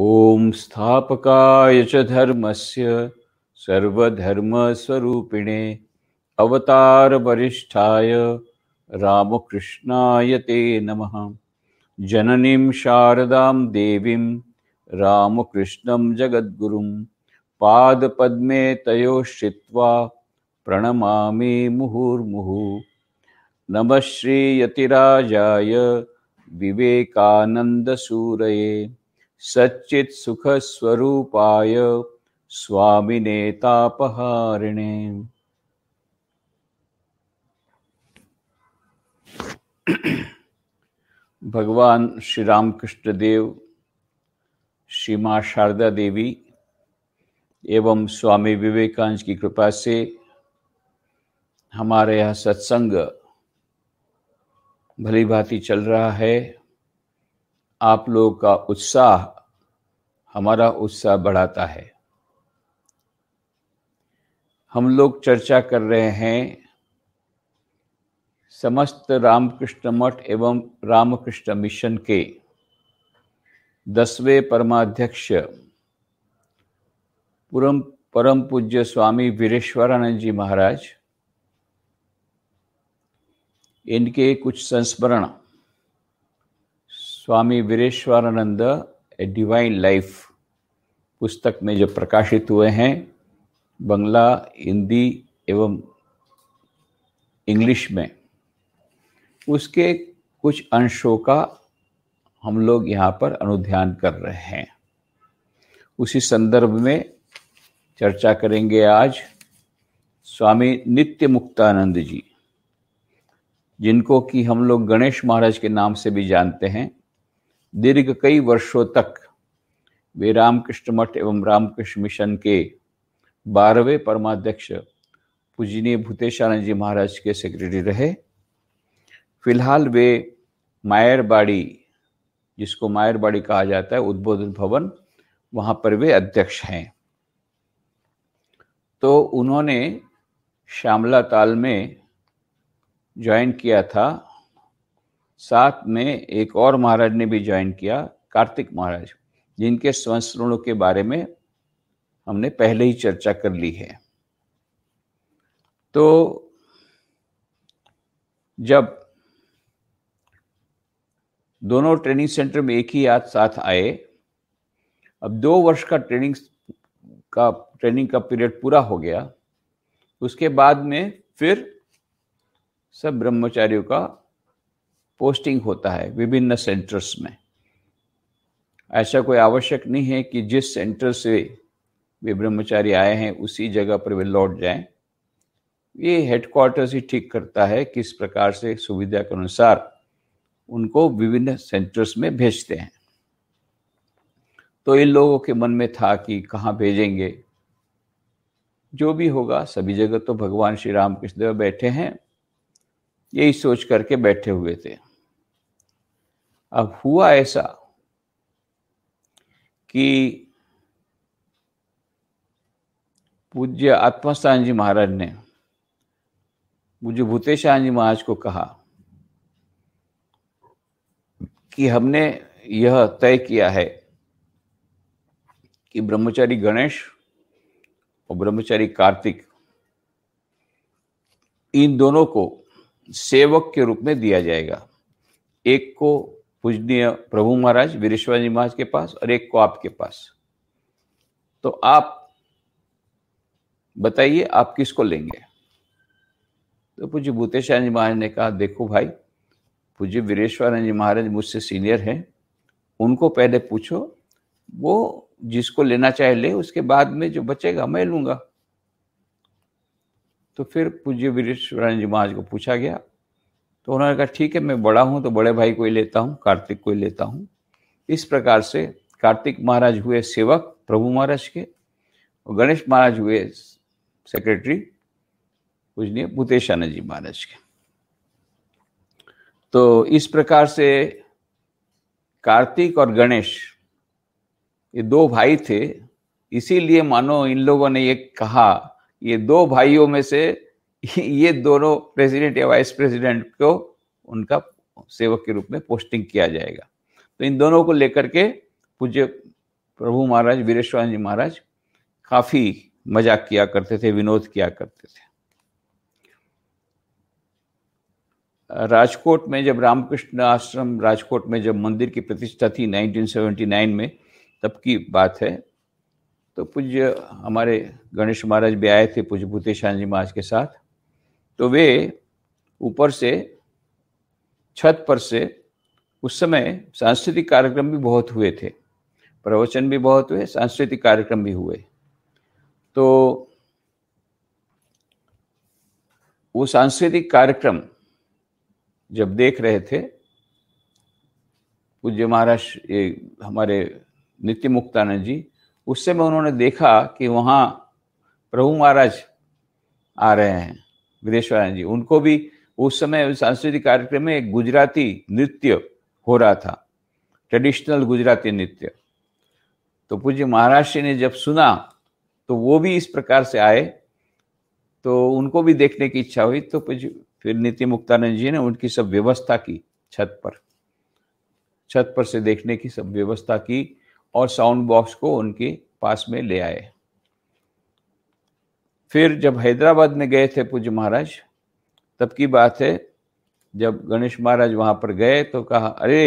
ॐ स्थापकाय च धर्मस्य सर्वधर्मस्वरूपिणे अवतारवरिष्ठाय रामकृष्णाय ते नमः जननीं शारदां देवीं रामकृष्णं जगद्गुरुं पादपद्मे तयोश्चित्वा प्रणमामि मुहुर्मुहुः नमः श्रीयतिराजाय विवेकानन्दसूरये सच्चित सुख स्वरूपाय स्वामी तापहारिणे भगवान श्री रामकृष्ण देव श्री माँ शारदा देवी एवं स्वामी विवेकानंद की कृपा से हमारे यहाँ सत्संग भली भांति चल रहा है आप लोगों का उत्साह हमारा उत्साह बढ़ाता है हम लोग चर्चा कर रहे हैं समस्त रामकृष्ण मठ एवं रामकृष्ण मिशन के दसवें परमाध्यक्ष पुरम परम पूज्य स्वामी वीरेश्वरानंद जी महाराज इनके कुछ संस्मरण स्वामी वीरेश्वरानंद ए डिवाइन लाइफ पुस्तक में जो प्रकाशित हुए हैं बंगला हिंदी एवं इंग्लिश में उसके कुछ अंशों का हम लोग यहाँ पर अनुध्यान कर रहे हैं उसी संदर्भ में चर्चा करेंगे आज स्वामी नित्य मुक्तानंद जी जिनको कि हम लोग गणेश महाराज के नाम से भी जानते हैं दीर्घ कई वर्षों तक वे रामकृष्ण मठ एवं रामकृष्ण मिशन के बारहवें परमाध्यक्ष पूजनीय भूतेशानंद जी महाराज के सेक्रेटरी रहे फिलहाल वे मायरबाड़ी जिसको मायरबाड़ी कहा जाता है उद्बोधन भवन वहाँ पर वे अध्यक्ष हैं तो उन्होंने श्यामला ताल में ज्वाइन किया था साथ में एक और महाराज ने भी ज्वाइन किया कार्तिक महाराज जिनके संस्मरणों के बारे में हमने पहले ही चर्चा कर ली है तो जब दोनों ट्रेनिंग सेंटर में एक ही याद साथ आए अब दो वर्ष का ट्रेनिंग का ट्रेनिंग का पीरियड पूरा हो गया उसके बाद में फिर सब ब्रह्मचारियों का पोस्टिंग होता है विभिन्न सेंटर्स में ऐसा कोई आवश्यक नहीं है कि जिस सेंटर से वे ब्रह्मचारी आए हैं उसी जगह पर वे लौट जाए ये हेडक्वार्टर्स ही ठीक करता है किस प्रकार से सुविधा के अनुसार उनको विभिन्न सेंटर्स में भेजते हैं तो इन लोगों के मन में था कि कहाँ भेजेंगे जो भी होगा सभी जगह तो भगवान श्री राम कृष्णदेव बैठे हैं यही सोच करके बैठे हुए थे अब हुआ ऐसा कि पूज्य आत्मस्थान जी महाराज ने पूज्य भूतेशान जी महाराज को कहा कि हमने यह तय किया है कि ब्रह्मचारी गणेश और ब्रह्मचारी कार्तिक इन दोनों को सेवक के रूप में दिया जाएगा एक को पूजनीय प्रभु महाराज वीरेश्वर जी महाराज के पास और एक को आपके पास तो आप बताइए आप किसको लेंगे तो पूज्य भूतेश्वर जी महाराज ने कहा देखो भाई पूज्य वीरेश्वर जी महाराज मुझसे सीनियर हैं उनको पहले पूछो वो जिसको लेना चाहे ले उसके बाद में जो बचेगा मैं लूंगा तो फिर पूज्य वीरेश्वर जी महाराज को पूछा गया तो उन्होंने कहा ठीक है मैं बड़ा हूँ तो बड़े भाई को ही लेता हूँ कार्तिक को ही लेता हूँ इस प्रकार से कार्तिक महाराज हुए सेवक प्रभु महाराज के और गणेश महाराज हुए सेक्रेटरी पूजनीय भूतेशानंद जी महाराज के तो इस प्रकार से कार्तिक और गणेश ये दो भाई थे इसीलिए मानो इन लोगों ने ये कहा ये दो भाइयों में से ये दोनों प्रेसिडेंट या वाइस प्रेसिडेंट को उनका सेवक के रूप में पोस्टिंग किया जाएगा तो इन दोनों को लेकर के पूज्य प्रभु महाराज वीरेश्वर जी महाराज काफी मजाक किया करते थे विनोद किया करते थे राजकोट में जब रामकृष्ण आश्रम राजकोट में जब मंदिर की प्रतिष्ठा थी 1979 में तब की बात है तो पूज्य हमारे गणेश महाराज भी आए थे पूज्य भूतेशान जी महाराज के साथ तो वे ऊपर से छत पर से उस समय सांस्कृतिक कार्यक्रम भी बहुत हुए थे प्रवचन भी बहुत हुए सांस्कृतिक कार्यक्रम भी हुए तो वो सांस्कृतिक कार्यक्रम जब देख रहे थे पूज्य महाराज ये हमारे नित्य मुक्तानंद जी उस समय उन्होंने देखा कि वहाँ प्रभु महाराज आ रहे हैं विदेशवारायण जी उनको भी उस समय सांस्कृतिक कार्यक्रम में एक गुजराती नृत्य हो रहा था ट्रेडिशनल गुजराती नृत्य तो पूज्य महाराष्ट्र ने जब सुना तो वो भी इस प्रकार से आए तो उनको भी देखने की इच्छा हुई तो पूज्य फिर नीति मुक्तानंद जी ने उनकी सब व्यवस्था की छत पर छत पर से देखने की सब व्यवस्था की और साउंड बॉक्स को उनके पास में ले आए फिर जब हैदराबाद में गए थे पूज्य महाराज तब की बात है जब गणेश महाराज वहां पर गए तो कहा अरे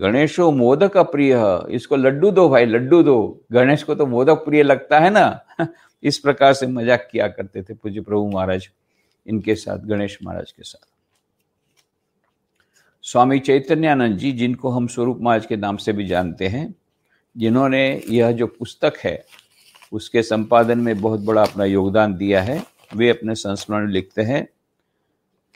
गणेशो मोदक प्रिय इसको लड्डू दो भाई लड्डू दो गणेश को तो मोदक प्रिय लगता है ना इस प्रकार से मजाक किया करते थे पूज्य प्रभु महाराज इनके साथ गणेश महाराज के साथ स्वामी चैतन्यानंद जी जिनको हम स्वरूप महाराज के नाम से भी जानते हैं जिन्होंने यह जो पुस्तक है उसके संपादन में बहुत बड़ा अपना योगदान दिया है वे अपने संस्मरण लिखते हैं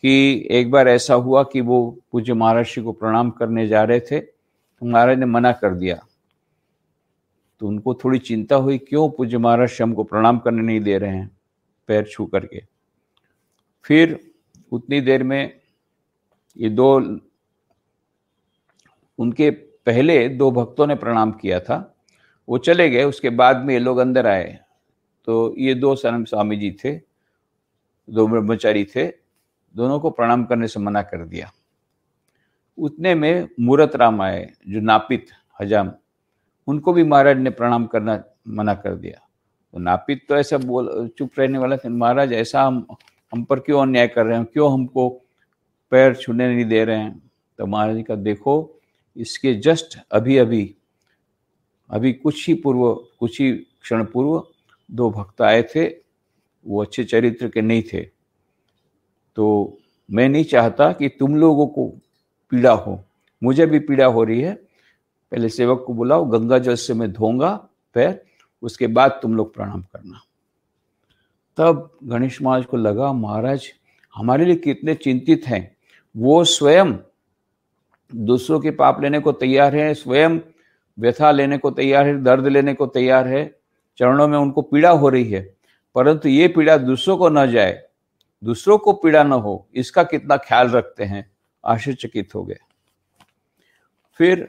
कि एक बार ऐसा हुआ कि वो पूज्य महाराष्ट्र को प्रणाम करने जा रहे थे तो महाराज ने मना कर दिया तो उनको थोड़ी चिंता हुई क्यों पूज्य महाराष्ट्र हमको प्रणाम करने नहीं दे रहे हैं पैर छू करके फिर उतनी देर में ये दो उनके पहले दो भक्तों ने प्रणाम किया था वो चले गए उसके बाद में ये लोग अंदर आए तो ये दो सनम स्वामी जी थे दो ब्रह्मचारी थे दोनों को प्रणाम करने से मना कर दिया उतने में मूरत राम आए जो नापित हजाम उनको भी महाराज ने प्रणाम करना मना कर दिया तो नापित तो ऐसा बोल चुप रहने वाला था महाराज ऐसा हम हम पर क्यों अन्याय कर रहे हैं क्यों हमको पैर छूने नहीं दे रहे हैं तो महाराज का देखो इसके जस्ट अभी अभी अभी कुछ ही पूर्व कुछ ही क्षण पूर्व दो भक्त आए थे वो अच्छे चरित्र के नहीं थे तो मैं नहीं चाहता कि तुम लोगों को पीड़ा हो मुझे भी पीड़ा हो रही है पहले सेवक को बुलाओ गंगा जल से मैं धोंगा पैर उसके बाद तुम लोग प्रणाम करना तब गणेश महाराज को लगा महाराज हमारे लिए कितने चिंतित हैं वो स्वयं दूसरों के पाप लेने को तैयार हैं स्वयं व्यथा लेने को तैयार है दर्द लेने को तैयार है चरणों में उनको पीड़ा हो रही है परंतु ये पीड़ा दूसरों को न जाए दूसरों को पीड़ा न हो इसका कितना ख्याल रखते हैं आश्चर्यचकित हो गए फिर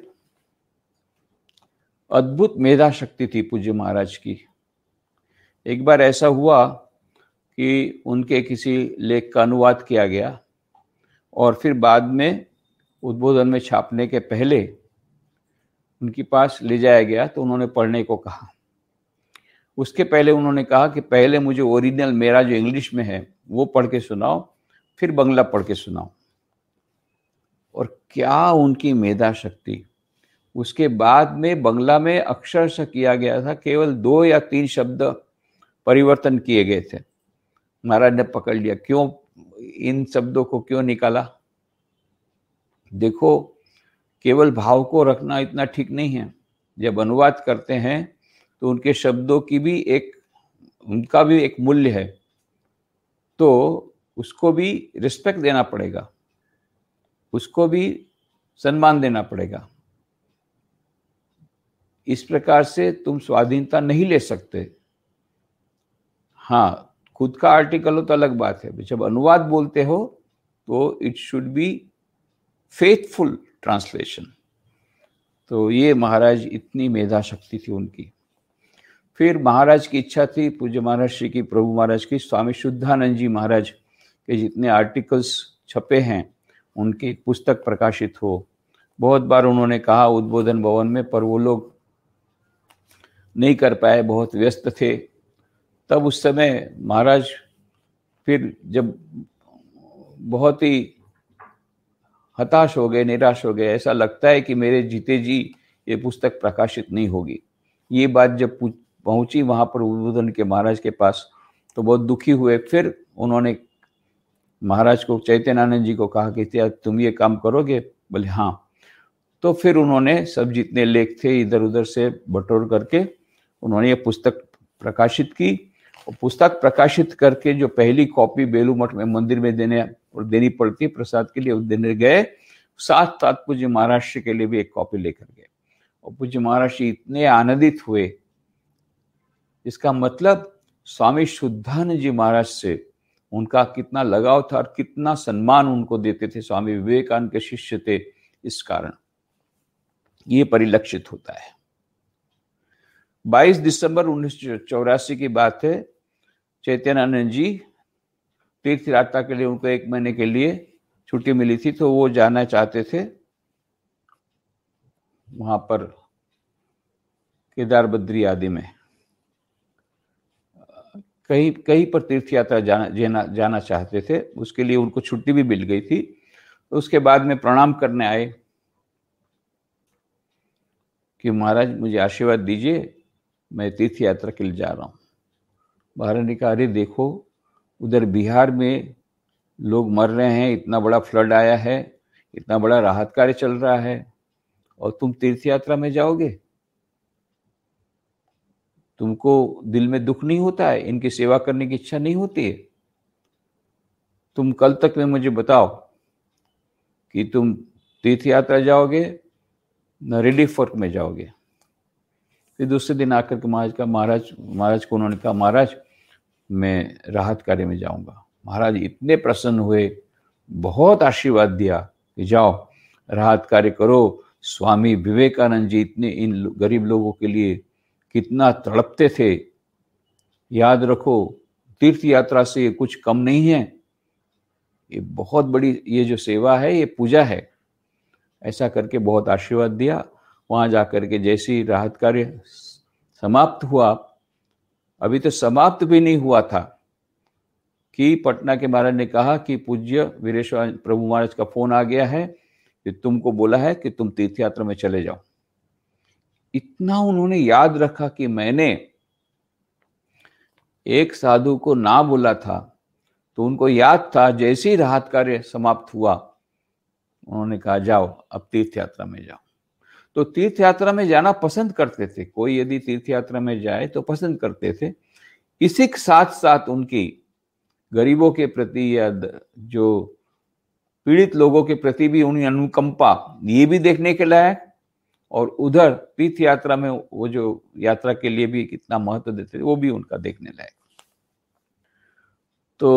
अद्भुत मेधा शक्ति थी पूज्य महाराज की एक बार ऐसा हुआ कि उनके किसी लेख का अनुवाद किया गया और फिर बाद में उद्बोधन में छापने के पहले उनके पास ले जाया गया तो उन्होंने पढ़ने को कहा उसके पहले उन्होंने कहा कि पहले मुझे ओरिजिनल मेरा जो इंग्लिश में है वो पढ़ के सुनाओ फिर बंगला पढ़ के सुनाओ और क्या उनकी मेधा शक्ति उसके बाद में बंगला में अक्षर से किया गया था केवल दो या तीन शब्द परिवर्तन किए गए थे महाराज ने पकड़ लिया क्यों इन शब्दों को क्यों निकाला देखो केवल भाव को रखना इतना ठीक नहीं है जब अनुवाद करते हैं तो उनके शब्दों की भी एक उनका भी एक मूल्य है तो उसको भी रिस्पेक्ट देना पड़ेगा उसको भी सम्मान देना पड़ेगा इस प्रकार से तुम स्वाधीनता नहीं ले सकते हाँ खुद का आर्टिकल हो तो अलग बात है जब अनुवाद बोलते हो तो it should be faithful translation तो ये महाराज इतनी मेधा शक्ति थी उनकी फिर महाराज की इच्छा थी पूज्य महाराज श्री की प्रभु महाराज की स्वामी शुद्धानंद जी महाराज के जितने आर्टिकल्स छपे हैं उनकी पुस्तक प्रकाशित हो बहुत बार उन्होंने कहा उद्बोधन भवन में पर वो लोग नहीं कर पाए बहुत व्यस्त थे तब उस समय महाराज फिर जब बहुत ही हताश हो गए निराश हो गए ऐसा लगता है कि मेरे जीते जी ये पुस्तक प्रकाशित नहीं होगी ये बात जब पहुंची वहां पर उद्बोधन के महाराज के पास तो बहुत दुखी हुए फिर उन्होंने महाराज को चैतन्यानंद जी को कहा कि क्या तुम ये काम करोगे बोले हाँ तो फिर उन्होंने सब जितने लेख थे इधर उधर से बटोर करके उन्होंने ये पुस्तक प्रकाशित की और पुस्तक प्रकाशित करके जो पहली कॉपी बेलूमठ में मंदिर में देने और देनी पड़ती है प्रसाद के लिए देने गए साथ साथ पूज्य महाराष्ट्र के लिए भी एक कॉपी लेकर गए और पूज्य महाराष्ट्र इतने आनंदित हुए इसका मतलब स्वामी शुद्धानंद जी महाराज से उनका कितना लगाव था और कितना सम्मान उनको देते थे स्वामी विवेकानंद के शिष्य थे इस कारण ये परिलक्षित होता है 22 दिसंबर उन्नीस की बात है चैतन्यानंद जी तीर्थ यात्रा के लिए उनको एक महीने के लिए छुट्टी मिली थी तो वो जाना चाहते थे वहां पर केदार बद्री आदि में कहीं कहीं पर तीर्थ यात्रा जाना जाना जाना चाहते थे उसके लिए उनको छुट्टी भी मिल गई थी तो उसके बाद में प्रणाम करने आए कि महाराज मुझे आशीर्वाद दीजिए मैं तीर्थ यात्रा के लिए जा रहा हूँ महाराज ने कहा अरे देखो उधर बिहार में लोग मर रहे हैं इतना बड़ा फ्लड आया है इतना बड़ा राहत कार्य चल रहा है और तुम तीर्थ यात्रा में जाओगे तुमको दिल में दुख नहीं होता है इनकी सेवा करने की इच्छा नहीं होती है तुम कल तक में मुझे बताओ कि तुम तीर्थ यात्रा जाओगे न रिलीफ वर्क में जाओगे फिर दूसरे दिन आकर के महाराज का महाराज महाराज को उन्होंने कहा महाराज मैं राहत कार्य में जाऊंगा महाराज इतने प्रसन्न हुए बहुत आशीर्वाद दिया कि जाओ राहत कार्य करो स्वामी विवेकानंद जी इतने इन गरीब लोगों के लिए कितना तड़पते थे याद रखो तीर्थ यात्रा से ये कुछ कम नहीं है ये बहुत बड़ी ये जो सेवा है ये पूजा है ऐसा करके बहुत आशीर्वाद दिया वहां जाकर के जैसी राहत कार्य समाप्त हुआ अभी तो समाप्त भी नहीं हुआ था कि पटना के महाराज ने कहा कि पूज्य वीरेश्वर प्रभु महाराज का फोन आ गया है कि तुमको बोला है कि तुम तीर्थ यात्रा में चले जाओ इतना उन्होंने याद रखा कि मैंने एक साधु को ना बोला था तो उनको याद था जैसे ही राहत कार्य समाप्त हुआ उन्होंने कहा जाओ अब तीर्थ यात्रा में जाओ तो तीर्थ यात्रा में जाना पसंद करते थे कोई यदि तीर्थ यात्रा में जाए तो पसंद करते थे इसी के साथ साथ उनकी गरीबों के प्रति या जो पीड़ित लोगों के प्रति भी उन्हें अनुकंपा ये भी देखने के लायक और उधर तीर्थ यात्रा में वो जो यात्रा के लिए भी कितना महत्व देते थे वो भी उनका देखने लायक तो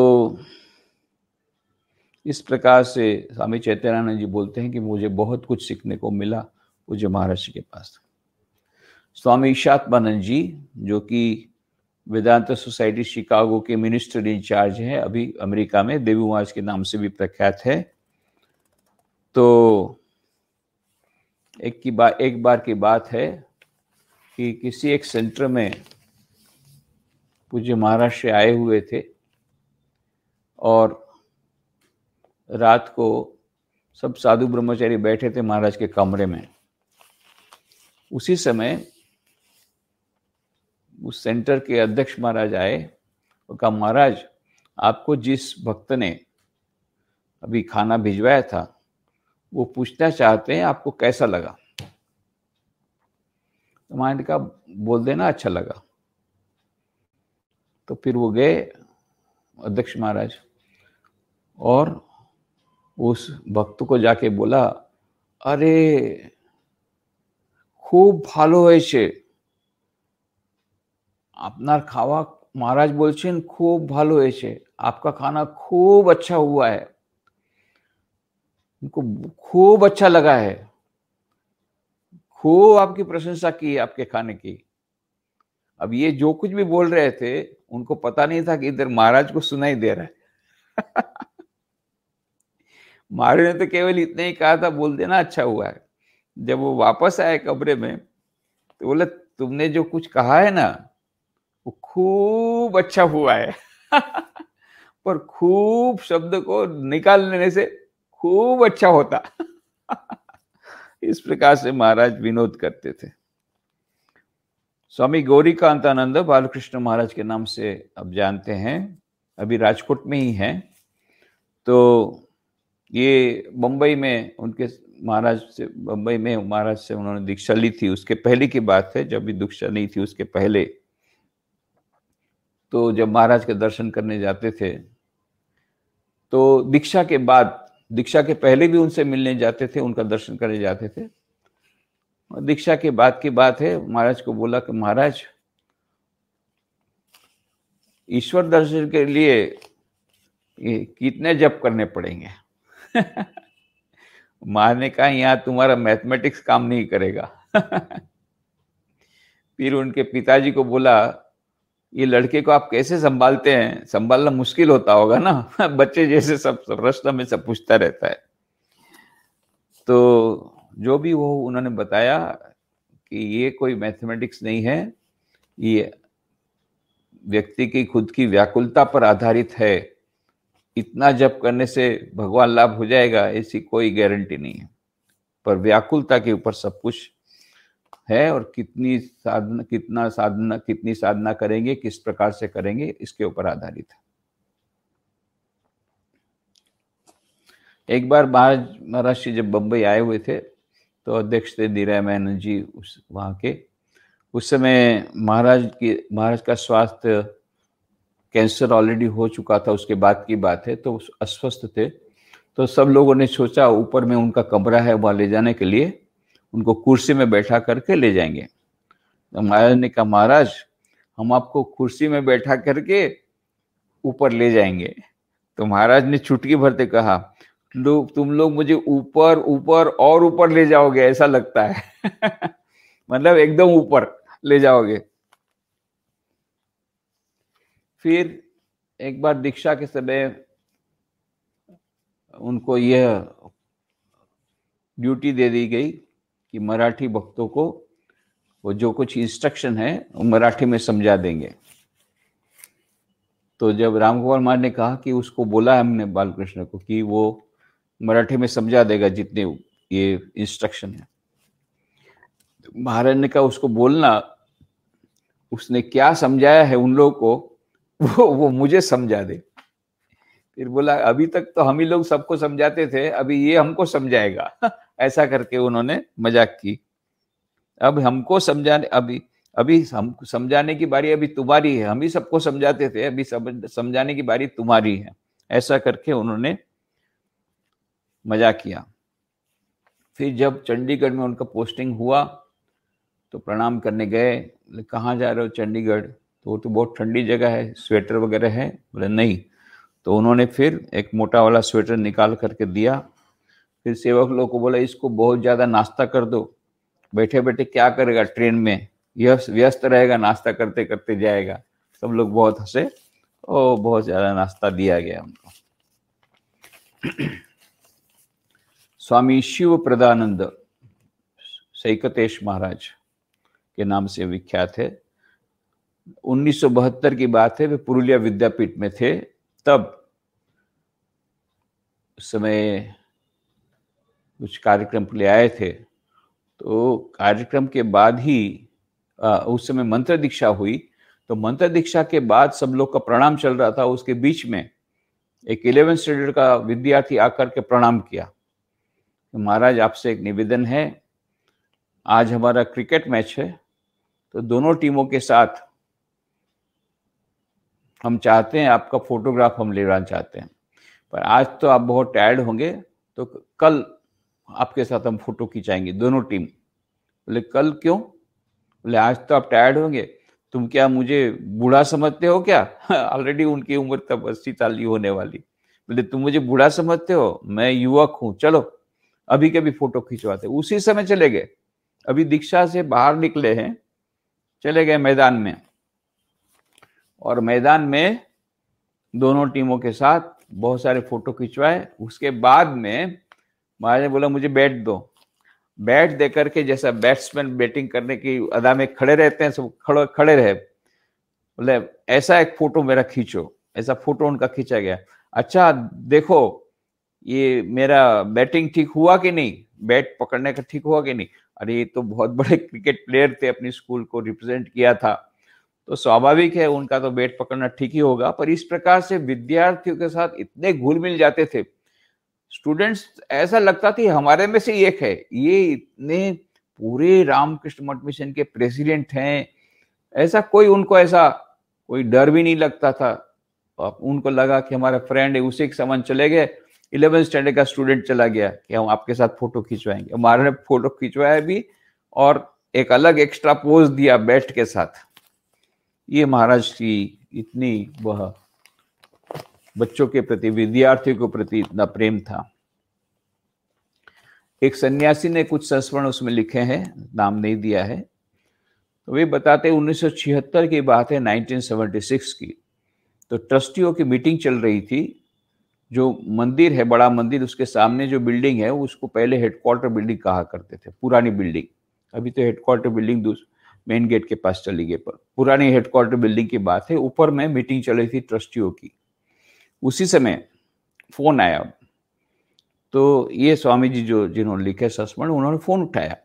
इस प्रकार से स्वामी चैतन्यानंद जी बोलते हैं कि मुझे बहुत कुछ सीखने को मिला पूज्य महाराज के पास स्वामी ईशात्मानंद जी जो कि वेदांत सोसाइटी शिकागो के मिनिस्टर इंचार्ज हैं अभी अमेरिका में देवी महाराज के नाम से भी प्रख्यात है तो एक की बात एक बार की बात है कि किसी एक सेंटर में पूज्य महाराष्ट्र से आए हुए थे और रात को सब साधु ब्रह्मचारी बैठे थे महाराज के कमरे में उसी समय उस सेंटर के अध्यक्ष महाराज आए और कहा महाराज आपको जिस भक्त ने अभी खाना भिजवाया था वो पूछना चाहते हैं आपको कैसा लगा तो महाराज कहा बोल देना अच्छा लगा तो फिर वो गए अध्यक्ष महाराज और उस भक्त को जाके बोला अरे खूब भलो হয়েছে खावा महाराज बोल खूब भलो आपका खाना खूब अच्छा हुआ है उनको खूब अच्छा लगा है खूब आपकी प्रशंसा की आपके खाने की अब ये जो कुछ भी बोल रहे थे उनको पता नहीं था कि इधर महाराज को सुनाई दे रहा है महाराज ने तो केवल इतना ही कहा था बोल देना अच्छा हुआ है जब वो वापस आए कमरे में तो बोले तुमने जो कुछ कहा है ना वो खूब अच्छा हुआ है पर खूब शब्द को निकाल लेने से खूब अच्छा होता इस प्रकार से महाराज विनोद करते थे स्वामी गौरीकांतानंद आनंद बालकृष्ण महाराज के नाम से अब जानते हैं अभी राजकोट में ही हैं तो ये बम्बई में उनके महाराज से बम्बई में महाराज से उन्होंने दीक्षा ली थी उसके पहले की बात है जब भी दीक्षा नहीं थी उसके पहले तो जब महाराज के दर्शन करने जाते थे तो दीक्षा के बाद दीक्षा के पहले भी उनसे मिलने जाते थे उनका दर्शन करने जाते थे और दीक्षा के बाद की बात है महाराज को बोला कि महाराज ईश्वर दर्शन के लिए कितने जप करने पड़ेंगे ने कहा यहां तुम्हारा मैथमेटिक्स काम नहीं करेगा फिर उनके पिताजी को बोला ये लड़के को आप कैसे संभालते हैं संभालना मुश्किल होता होगा ना बच्चे जैसे सब प्रश्न में सब पूछता रहता है तो जो भी वो उन्होंने बताया कि ये कोई मैथमेटिक्स नहीं है ये व्यक्ति की खुद की व्याकुलता पर आधारित है इतना जप करने से भगवान लाभ हो जाएगा ऐसी कोई गारंटी नहीं है पर व्याकुलता के ऊपर सब कुछ है और कितनी साधना कितना साधना कितनी साधना करेंगे किस प्रकार से करेंगे इसके ऊपर आधारित है एक बार महाराज महाराज जी जब बम्बई आए हुए थे तो अध्यक्ष थे नीरा मैनन जी उस वहाँ के उस समय महाराज की महाराज का स्वास्थ्य कैंसर ऑलरेडी हो चुका था उसके बाद की बात है तो अस्वस्थ थे तो सब लोगों ने सोचा ऊपर में उनका कमरा है वहाँ ले जाने के लिए उनको कुर्सी में बैठा करके ले जाएंगे तो महाराज ने कहा महाराज हम आपको कुर्सी में बैठा करके ऊपर ले जाएंगे तो महाराज ने चुटकी भरते कहा लो, तुम लोग मुझे ऊपर ऊपर और ऊपर ले जाओगे ऐसा लगता है मतलब एकदम ऊपर ले जाओगे फिर एक बार दीक्षा के समय उनको यह ड्यूटी दे दी गई कि मराठी भक्तों को वो जो कुछ इंस्ट्रक्शन है वो मराठी में समझा देंगे तो जब राम कुमार ने कहा कि उसको बोला हमने बालकृष्ण को कि वो मराठी में समझा देगा जितने ये इंस्ट्रक्शन है तो महाराज ने कहा उसको बोलना उसने क्या समझाया है उन लोगों को वो वो मुझे समझा दे फिर बोला अभी तक तो हम ही लोग सबको समझाते थे अभी ये हमको समझाएगा ऐसा करके उन्होंने मजाक की अब हमको समझाने अभी अभी हम समझाने की बारी अभी तुम्हारी है हम ही सबको समझाते थे अभी समझाने की बारी तुम्हारी है ऐसा करके उन्होंने मजाक किया फिर जब चंडीगढ़ में उनका पोस्टिंग हुआ तो प्रणाम करने गए कहाँ जा रहे हो चंडीगढ़ तो वो तो बहुत ठंडी जगह है स्वेटर वगैरह है बोले नहीं तो उन्होंने फिर एक मोटा वाला स्वेटर निकाल करके दिया फिर सेवक लोग को बोला इसको बहुत ज़्यादा नाश्ता कर दो बैठे बैठे क्या करेगा ट्रेन में यह व्यस्त रहेगा नाश्ता करते करते जाएगा सब लोग बहुत हंसे ओ बहुत ज़्यादा नाश्ता दिया गया उनको स्वामी शिव प्रदानंद सैकतेश महाराज के नाम से विख्यात है 1972 की बात है वे पुरुलिया विद्यापीठ में थे तब समय कुछ कार्यक्रम के लिए आए थे तो कार्यक्रम के बाद ही आ, उस समय मंत्र दीक्षा हुई तो मंत्र दीक्षा के बाद सब लोग का प्रणाम चल रहा था उसके बीच में एक इलेवेंथ स्टैंडर्ड का विद्यार्थी आकर के प्रणाम किया तो महाराज आपसे एक निवेदन है आज हमारा क्रिकेट मैच है तो दोनों टीमों के साथ हम चाहते हैं आपका फोटोग्राफ हम लेना चाहते हैं पर आज तो आप बहुत टायर्ड होंगे तो कल आपके साथ हम फोटो खिंचाएंगे दोनों टीम बोले कल क्यों बोले आज तो आप टायर्ड होंगे तुम क्या मुझे बूढ़ा समझते हो क्या ऑलरेडी उनकी उम्र तब अस्सी साल होने वाली बोले तुम मुझे बूढ़ा समझते हो मैं युवक हूँ चलो अभी के भी फोटो खिंचवाते उसी समय चले गए अभी दीक्षा से बाहर निकले हैं चले गए मैदान में और मैदान में दोनों टीमों के साथ बहुत सारे फोटो खिंचवाए उसके बाद में महाराज ने बोला मुझे बैट दो बैट दे करके जैसा बैट्समैन बैटिंग करने की अदा में खड़े रहते हैं सब खड़े खड़े रहे बोले ऐसा एक फोटो मेरा खींचो ऐसा फोटो उनका खींचा गया अच्छा देखो ये मेरा बैटिंग ठीक हुआ कि नहीं बैट पकड़ने का ठीक हुआ कि नहीं अरे ये तो बहुत बड़े क्रिकेट प्लेयर थे अपनी स्कूल को रिप्रेजेंट किया था तो स्वाभाविक है उनका तो बेट पकड़ना ठीक ही होगा पर इस प्रकार से विद्यार्थियों के साथ इतने घुल मिल जाते थे स्टूडेंट्स ऐसा लगता था हमारे में से एक है ये इतने पूरे रामकृष्ण मठ मिशन के प्रेसिडेंट हैं ऐसा कोई उनको ऐसा कोई डर भी नहीं लगता था अब उनको लगा कि हमारा फ्रेंड है उसी के सामान चले गए इलेवेंथ स्टैंडर्ड का स्टूडेंट चला गया कि हम आपके साथ फोटो खिंचवाएंगे हमारे फोटो खिंचवाया भी और एक अलग एक्स्ट्रा पोज दिया बेस्ट के साथ ये महाराज की इतनी वह बच्चों के प्रति विद्यार्थियों के प्रति इतना प्रेम था एक सन्यासी ने कुछ संस्मरण उसमें लिखे हैं नाम नहीं दिया है तो वे बताते 1976 की बात है 1976 की तो ट्रस्टियों की मीटिंग चल रही थी जो मंदिर है बड़ा मंदिर उसके सामने जो बिल्डिंग है उसको पहले हेडक्वार्टर बिल्डिंग कहा करते थे पुरानी बिल्डिंग अभी तो हेडक्वार्टर बिल्डिंग दूसरी मेन गेट के पास चली गए पर पुरानी हेडक्वार्टर बिल्डिंग की बात है ऊपर में मीटिंग चली थी ट्रस्टियों की उसी समय फोन आया तो ये स्वामी जी जो जिन्होंने लिखे संस्मरण उन्होंने फोन उठाया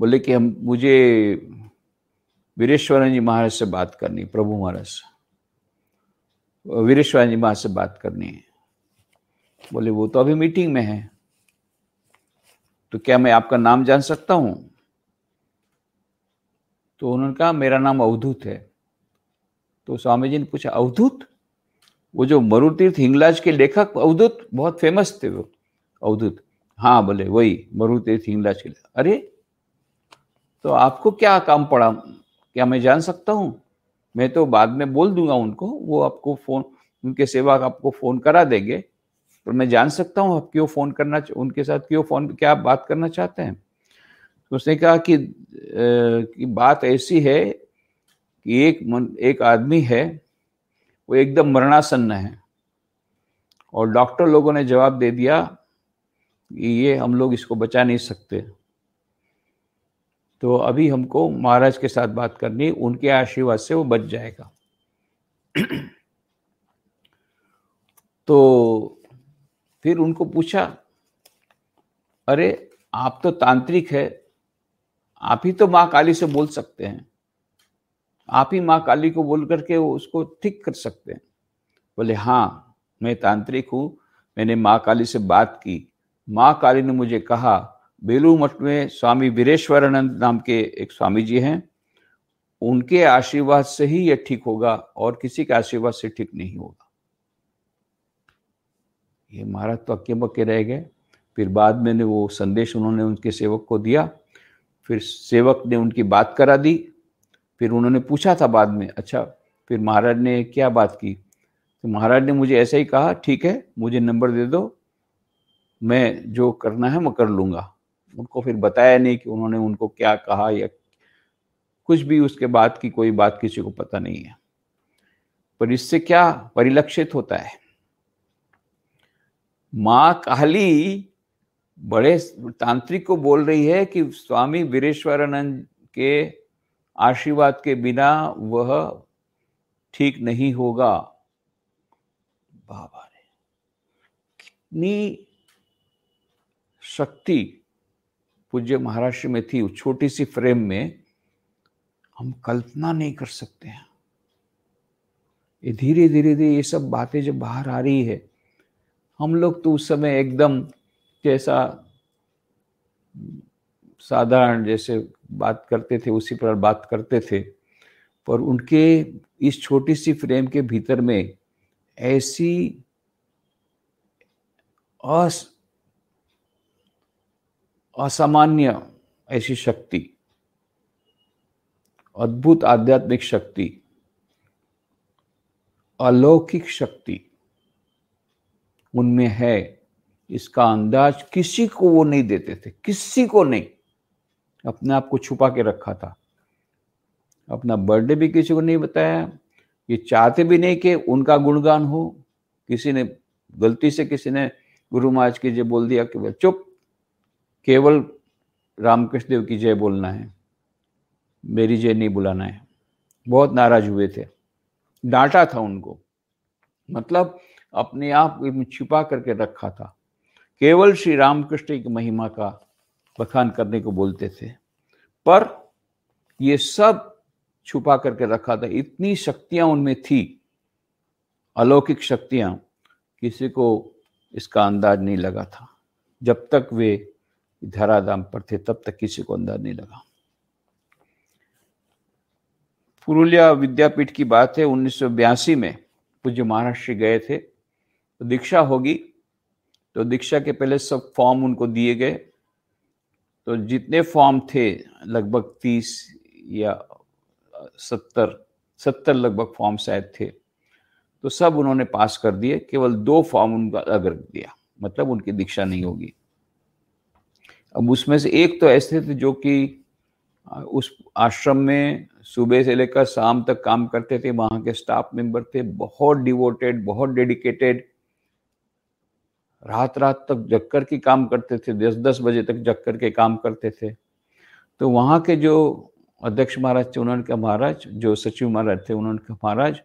बोले कि हम मुझे वीरेश्वरन जी महाराज से बात करनी प्रभु महाराज से वीरेश्वरन जी महाराज से बात करनी है बोले वो तो अभी मीटिंग में है तो क्या मैं आपका नाम जान सकता हूँ तो उन्होंने कहा मेरा नाम अवधूत है तो स्वामी जी ने पूछा अवधूत वो जो मरुतीर्थ हिंगलाज के लेखक अवधूत बहुत फेमस थे वो अवधूत हाँ बोले वही मरुतीर्थ हिंगलाज के अरे तो आपको क्या काम पड़ा क्या मैं जान सकता हूँ मैं तो बाद में बोल दूंगा उनको वो आपको फोन उनके सेवा आपको फोन करा देंगे पर मैं जान सकता हूँ आप क्यों फोन करना उनके साथ क्यों फोन क्या आप बात करना चाहते हैं तो उसने कहा कि, कि बात ऐसी है कि एक मन एक आदमी है वो एकदम मरणासन्न है और डॉक्टर लोगों ने जवाब दे दिया कि ये हम लोग इसको बचा नहीं सकते तो अभी हमको महाराज के साथ बात करनी उनके आशीर्वाद से वो बच जाएगा तो फिर उनको पूछा अरे आप तो तांत्रिक है आप ही तो माँ काली से बोल सकते हैं आप ही माँ काली को बोल करके वो उसको ठीक कर सकते हैं बोले हाँ मैं तांत्रिक हूँ मैंने माँ काली से बात की माँ काली ने मुझे कहा बेलू मठ में स्वामी वीरेश्वरानंद नाम के एक स्वामी जी हैं उनके आशीर्वाद से ही यह ठीक होगा और किसी के आशीर्वाद से ठीक नहीं होगा ये महाराज तो अक्के बक्के रह गए फिर बाद में वो संदेश उन्होंने उनके सेवक को दिया फिर सेवक ने उनकी बात करा दी फिर उन्होंने पूछा था बाद में अच्छा फिर महाराज ने क्या बात की तो महाराज ने मुझे ऐसा ही कहा ठीक है मुझे नंबर दे दो मैं जो करना है मैं कर लूँगा उनको फिर बताया नहीं कि उन्होंने उनको क्या कहा या कुछ भी उसके बाद की कोई बात किसी को पता नहीं है पर इससे क्या परिलक्षित होता है माँ काली बड़े तांत्रिक को बोल रही है कि स्वामी वीरेश्वरानंद के आशीर्वाद के बिना वह ठीक नहीं होगा बाबा रे कितनी शक्ति पूज्य महाराष्ट्र में थी उस छोटी सी फ्रेम में हम कल्पना नहीं कर सकते हैं ये धीरे धीरे धीरे ये सब बातें जब बाहर आ रही है हम लोग तो उस समय एकदम कैसा साधारण जैसे बात करते थे उसी पर बात करते थे पर उनके इस छोटी सी फ्रेम के भीतर में ऐसी असामान्य ऐसी शक्ति अद्भुत आध्यात्मिक शक्ति अलौकिक शक्ति उनमें है इसका अंदाज किसी को वो नहीं देते थे किसी को नहीं अपने आप को छुपा के रखा था अपना बर्थडे भी किसी को नहीं बताया ये चाहते भी नहीं कि उनका गुणगान हो किसी ने गलती से किसी ने गुरु महाराज की जय बोल दिया कि चुप केवल रामकृष्ण देव की जय बोलना है मेरी जय नहीं बुलाना है बहुत नाराज हुए थे डांटा था उनको मतलब अपने आप छिपा करके रखा था केवल श्री रामकृष्ण की महिमा का बखान करने को बोलते थे पर ये सब छुपा करके रखा था इतनी शक्तियां उनमें थी अलौकिक शक्तियां किसी को इसका अंदाज नहीं लगा था जब तक वे धराधाम पर थे तब तक किसी को अंदाज नहीं लगा पुरुलिया विद्यापीठ की बात है उन्नीस में पूज्य महाराष्ट्र गए थे तो दीक्षा होगी तो दीक्षा के पहले सब फॉर्म उनको दिए गए तो जितने फॉर्म थे लगभग तीस या सत्तर सत्तर लगभग फॉर्म शायद थे तो सब उन्होंने पास कर दिए केवल दो फॉर्म उनका अलग रख दिया मतलब उनकी दीक्षा नहीं होगी अब उसमें से एक तो ऐसे थे जो कि उस आश्रम में सुबह से लेकर शाम तक काम करते थे वहां के स्टाफ मेंबर थे बहुत डिवोटेड बहुत डेडिकेटेड रात रात तक जग कर के काम करते थे दस दस बजे तक जग कर के काम करते थे तो वहाँ के जो अध्यक्ष महाराज थे उन्होंने कहा महाराज जो सचिव महाराज थे उन्होंने कहा महाराज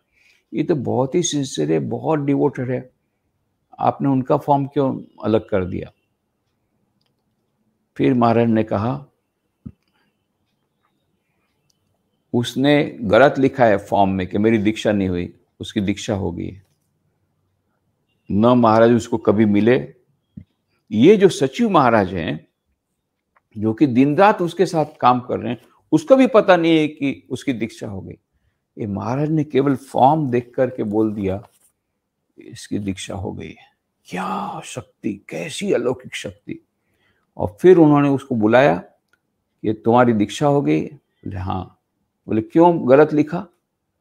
ये तो बहुत ही सिंसियर है बहुत डिवोटेड है आपने उनका फॉर्म क्यों अलग कर दिया फिर महाराज ने कहा उसने गलत लिखा है फॉर्म में कि मेरी दीक्षा नहीं हुई उसकी दीक्षा हो गई है न महाराज उसको कभी मिले ये जो सचिव महाराज हैं जो कि दिन रात उसके साथ काम कर रहे हैं उसका भी पता नहीं है कि उसकी दीक्षा हो गई ये महाराज ने केवल फॉर्म देख करके बोल दिया इसकी दीक्षा हो गई है क्या शक्ति कैसी अलौकिक शक्ति और फिर उन्होंने उसको बुलाया कि तुम्हारी दीक्षा हो गई बोले हाँ बोले क्यों गलत लिखा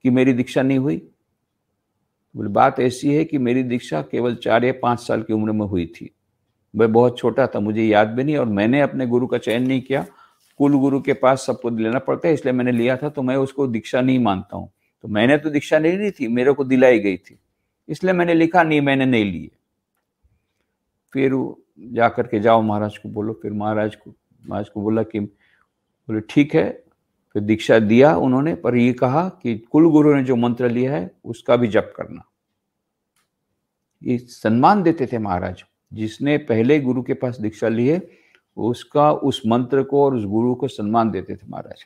कि मेरी दीक्षा नहीं हुई बोले बात ऐसी है कि मेरी दीक्षा केवल चार या पाँच साल की उम्र में हुई थी मैं बहुत छोटा था मुझे याद भी नहीं और मैंने अपने गुरु का चयन नहीं किया कुल गुरु के पास सबको लेना पड़ता है इसलिए मैंने लिया था तो मैं उसको दीक्षा नहीं मानता हूँ तो मैंने तो दीक्षा नहीं ली थी मेरे को दिलाई गई थी इसलिए मैंने लिखा नहीं मैंने नहीं लिए फिर जा के जाओ महाराज को बोलो फिर महाराज को महाराज को बोला कि बोले ठीक है फिर दीक्षा दिया उन्होंने पर ये कहा कि कुल गुरु ने जो मंत्र लिया है उसका भी जप करना ये सम्मान देते थे महाराज जिसने पहले गुरु के पास दीक्षा लिए उसका उस मंत्र को और उस गुरु को सम्मान देते थे महाराज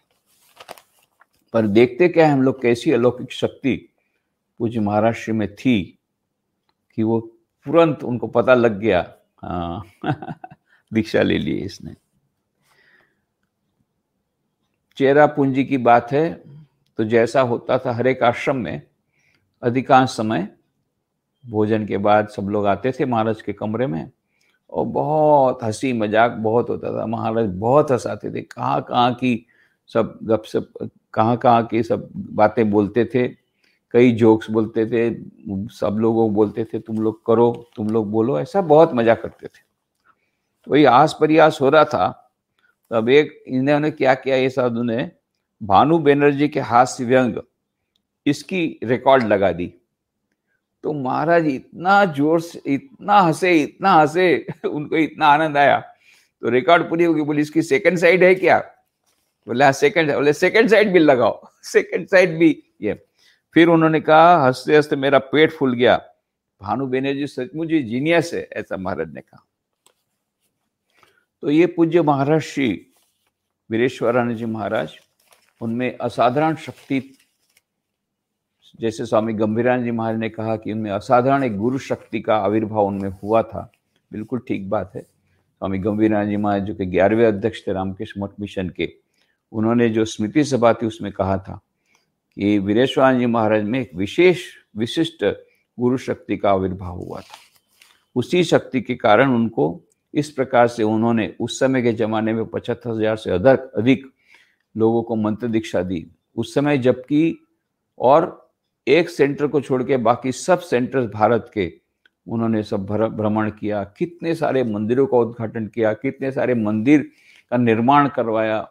पर देखते क्या है हम लोग कैसी अलौकिक शक्ति पूज्य महाराष्ट्र में थी कि वो तुरंत उनको पता लग गया हाँ, दीक्षा ले ली इसने चेरा पूंजी की बात है तो जैसा होता था हर एक आश्रम में अधिकांश समय भोजन के बाद सब लोग आते थे महाराज के कमरे में और बहुत हंसी मजाक बहुत होता था महाराज बहुत हंसाते थे कहाँ कहाँ की सब गप सप कहाँ कहाँ की सब बातें बोलते थे कई जोक्स बोलते थे सब लोगों को बोलते थे तुम लोग करो तुम लोग बोलो ऐसा बहुत मजा करते थे तो वही आस प्रयास हो रहा था तो अब एक इन्होंने क्या किया ये साधु ने भानु बेनर्जी के हास्य व्यंग इसकी रिकॉर्ड लगा दी तो महाराज इतना जोर से इतना हंसे इतना हंसे उनको इतना आनंद आया तो रिकॉर्ड पूरी होगी बोली इसकी सेकंड साइड है क्या बोला सेकंड बोले सेकंड साइड भी लगाओ सेकंड साइड भी ये फिर उन्होंने कहा हंसते हंसते मेरा पेट फूल गया भानु बेनर्जी सचमुच जीनियस है ऐसा महाराज ने कहा तो ये पूज्य महाराज श्री वीरेश्वरानंद जी महाराज उनमें असाधारण शक्ति जैसे स्वामी गंभीरान जी महाराज ने कहा कि उनमें असाधारण एक गुरु शक्ति का आविर्भाव उनमें हुआ था बिल्कुल ठीक बात है स्वामी गंभीरान जी महाराज जो कि ग्यारहवें अध्यक्ष थे रामकृष्ण मठ मिशन के उन्होंने जो स्मृति सभा थी उसमें कहा था कि वीरेश्वरानंद जी महाराज में एक विशेष विशिष्ट गुरु शक्ति का आविर्भाव हुआ था उसी शक्ति के कारण उनको इस प्रकार से उन्होंने उस समय के जमाने में पचहत्तर हजार से अधिक अधिक लोगों को मंत्र दीक्षा दी उस समय जबकि और एक सेंटर को छोड़ के बाकी सब सेंटर्स भारत के उन्होंने सब भ्रमण किया कितने सारे मंदिरों का उद्घाटन किया कितने सारे मंदिर का निर्माण करवाया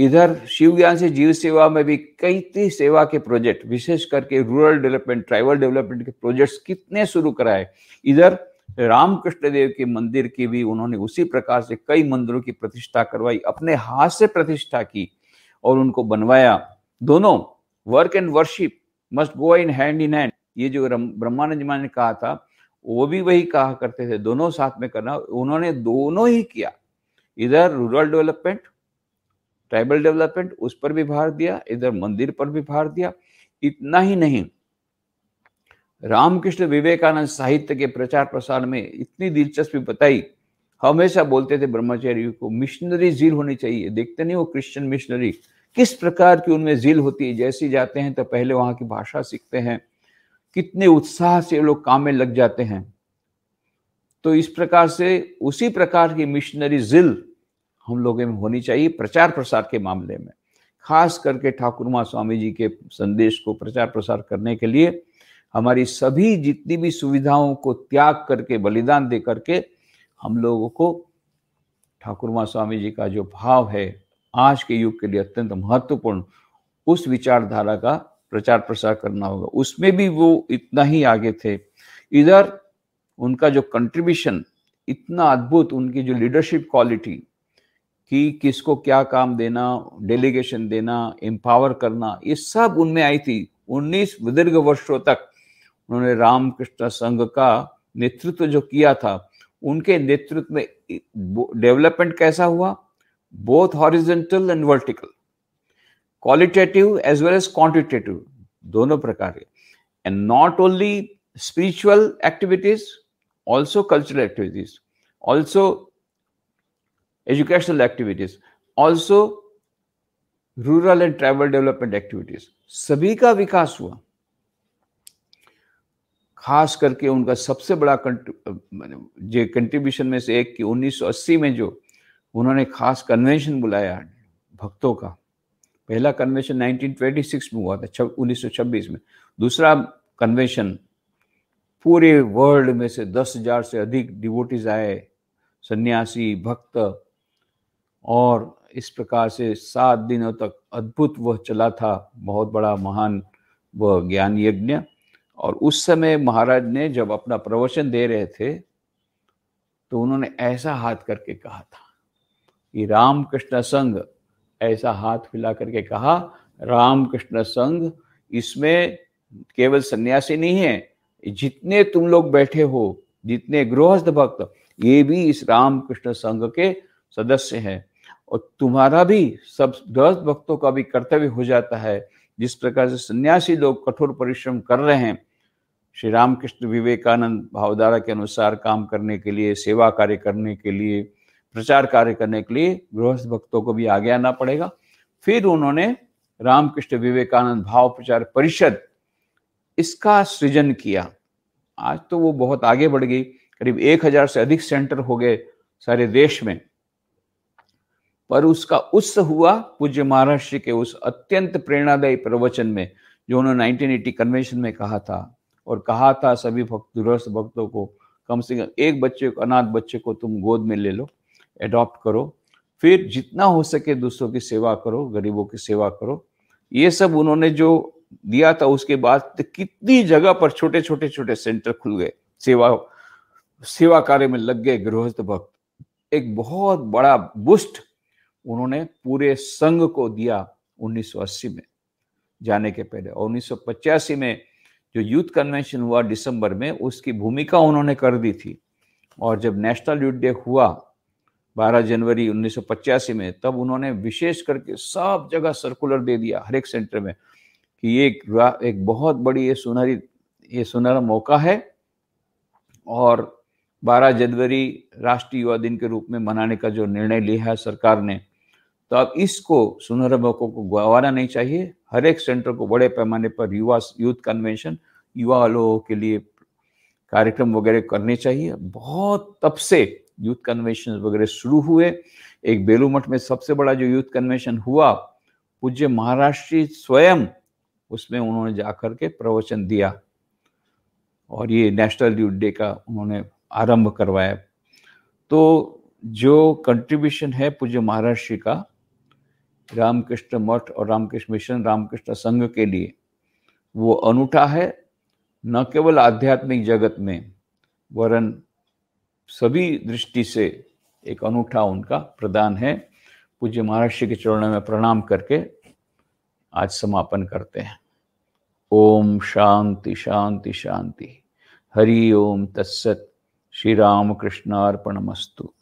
इधर शिव ज्ञान से जीव सेवा में भी कई सेवा के प्रोजेक्ट विशेष करके रूरल डेवलपमेंट ट्राइबल डेवलपमेंट के प्रोजेक्ट्स कितने शुरू कराए इधर रामकृष्ण देव के मंदिर की भी उन्होंने उसी प्रकार से कई मंदिरों की प्रतिष्ठा करवाई अपने हाथ से प्रतिष्ठा की और उनको बनवाया दोनों work and worship must go in hand in hand ये जो ब्रह्मानंद जी ने कहा था वो भी वही कहा करते थे दोनों साथ में करना उन्होंने दोनों ही किया इधर रूरल डेवलपमेंट ट्राइबल डेवलपमेंट उस पर भी भार दिया इधर मंदिर पर भी भार दिया इतना ही नहीं रामकृष्ण विवेकानंद साहित्य के प्रचार प्रसार में इतनी दिलचस्पी बताई हमेशा बोलते थे ब्रह्मचर्य को मिशनरी झील होनी चाहिए देखते नहीं वो क्रिश्चियन मिशनरी किस प्रकार की उनमें झील होती है जैसे जाते हैं तो पहले वहां की भाषा सीखते हैं कितने उत्साह से लोग काम में लग जाते हैं तो इस प्रकार से उसी प्रकार की मिशनरी झील हम लोगों में होनी चाहिए प्रचार प्रसार के मामले में खास करके ठाकुरमा स्वामी जी के संदेश को प्रचार प्रसार करने के लिए हमारी सभी जितनी भी सुविधाओं को त्याग करके बलिदान दे करके हम लोगों को ठाकुर मां स्वामी जी का जो भाव है आज के युग के लिए अत्यंत महत्वपूर्ण उस विचारधारा का प्रचार प्रसार करना होगा उसमें भी वो इतना ही आगे थे इधर उनका जो कंट्रीब्यूशन इतना अद्भुत उनकी जो लीडरशिप क्वालिटी कि किसको क्या काम देना डेलीगेशन देना एम्पावर करना ये सब उनमें आई थी 19 दीर्घ वर्षों तक उन्होंने रामकृष्ण संघ का नेतृत्व जो किया था उनके नेतृत्व में डेवलपमेंट कैसा हुआ both horizontal and vertical qualitative as well as quantitative दोनों प्रकार के and not only spiritual activities also cultural activities also educational activities also rural and tribal development activities सभी का विकास हुआ खास करके उनका सबसे बड़ा जो कंट्रीब्यूशन में से एक कि 1980 में जो उन्होंने खास कन्वेंशन बुलाया भक्तों का पहला कन्वेंशन 1926 में हुआ था उन्नीस में दूसरा कन्वेंशन पूरे वर्ल्ड में से दस हजार से अधिक डिवोटीज आए सन्यासी भक्त और इस प्रकार से सात दिनों तक अद्भुत वह चला था बहुत बड़ा महान वह ज्ञान यज्ञ और उस समय महाराज ने जब अपना प्रवचन दे रहे थे तो उन्होंने ऐसा हाथ करके कहा था कि रामकृष्ण संघ ऐसा हाथ हिला करके कहा रामकृष्ण संघ इसमें केवल सन्यासी नहीं है जितने तुम लोग बैठे हो जितने गृहस्थ भक्त ये भी इस रामकृष्ण संघ के सदस्य हैं और तुम्हारा भी सब गृहस्थ भक्तों का भी कर्तव्य हो जाता है जिस प्रकार से सन्यासी लोग कठोर परिश्रम कर रहे हैं श्री रामकृष्ण विवेकानंद भावधारा के अनुसार काम करने के लिए सेवा कार्य करने के लिए प्रचार कार्य करने के लिए गृहस्थ भक्तों को भी आगे आना पड़ेगा फिर उन्होंने रामकृष्ण विवेकानंद भाव प्रचार परिषद इसका सृजन किया आज तो वो बहुत आगे बढ़ गई करीब एक हजार से अधिक सेंटर हो गए सारे देश में पर उसका उस हुआ पूज्य महाराष्ट्र के उस अत्यंत प्रेरणादायी प्रवचन में जो उन्होंने 1980 कन्वेंशन में कहा था और कहा था सभी भक्त दूरस्थ भक्तों को कम से कम एक बच्चे को अनाथ बच्चे को तुम गोद में ले लो एडॉप्ट करो फिर जितना हो सके दूसरों की सेवा करो गरीबों की सेवा करो ये सब उन्होंने जो दिया था उसके बाद कितनी जगह पर छोटे छोटे छोटे सेंटर खुल गए सेवा सेवा कार्य में लग गए गृहस्थ भक्त एक बहुत बड़ा बुस्ट उन्होंने पूरे संघ को दिया 1980 में जाने के पहले और उन्नीस में जो यूथ कन्वेंशन हुआ दिसंबर में उसकी भूमिका उन्होंने कर दी थी और जब नेशनल यूथ डे हुआ 12 जनवरी उन्नीस में तब उन्होंने विशेष करके सब जगह सर्कुलर दे दिया हर एक सेंटर में कि ये एक, एक बहुत बड़ी ये सुनहरी ये सुनहरा मौका है और 12 जनवरी राष्ट्रीय युवा दिन के रूप में मनाने का जो निर्णय लिया है सरकार ने तो अब इसको सुनहरे मौकों को गवाना नहीं चाहिए हर एक सेंटर को बड़े पैमाने पर युवा यूथ कन्वेंशन युवा लोगों के लिए कार्यक्रम वगैरह करने चाहिए बहुत तब से यूथ कन्वेंशन वगैरह शुरू हुए एक बेलूमठ में सबसे बड़ा जो यूथ कन्वेंशन हुआ पूज्य महाराष्ट्र स्वयं उसमें उन्होंने जाकर के प्रवचन दिया और ये नेशनल यूथ डे का उन्होंने आरंभ करवाया तो जो कंट्रीब्यूशन है पूज्य महाराष्ट्र का रामकृष्ण मठ और रामकृष्ण मिशन रामकृष्ण संघ के लिए वो अनूठा है न केवल आध्यात्मिक जगत में वरन सभी दृष्टि से एक अनूठा उनका प्रदान है पूज्य महर्षि के चरणों में प्रणाम करके आज समापन करते हैं ओम शांति शांति शांति हरि ओम तत्सत श्री राम मस्तु